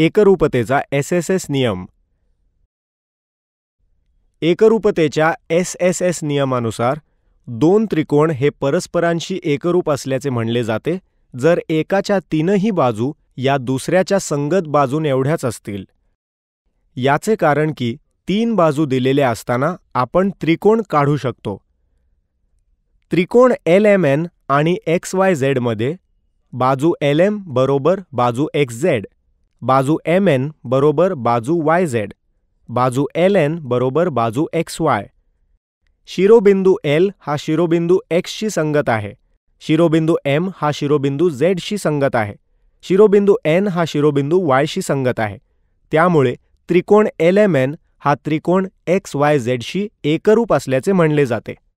एकरूपतेचा S S S नियम एकरूपतेच्या S S S नियमानुसार दोन त्रिकोण हे परस्परांशी एकरूप असल्याचे म्हणले जाते जर एकाच्या तीनही बाजू या दुसऱ्याच्या संगत बाजून एवढ्याच असतील याचे कारण की तीन बाजू दिलेल्या असताना आपण त्रिकोण काढू शकतो त्रिकोण एल एम एन आणि एक्स वाय झेडमध्ये बाजू एल एम बरोबर बाजू एक्स झेड बाजू एम एन बरोबर बाजू वाय झेड बाजू एल एन बरोबर बाजू एक्स वाय शिरोबिंदू एल हा शिरोबिंदू एक्सशी संगत आहे शिरोबिंदू एम हा शिरोबिंदू झेडशी संगत आहे शिरोबिंदू एन हा शिरोबिंदू वायशी संगत आहे त्यामुळे त्रिकोण एल एम एन हा त्रिकोण एक्स वाय झेडशी एकरूप असल्याचे म्हणले जाते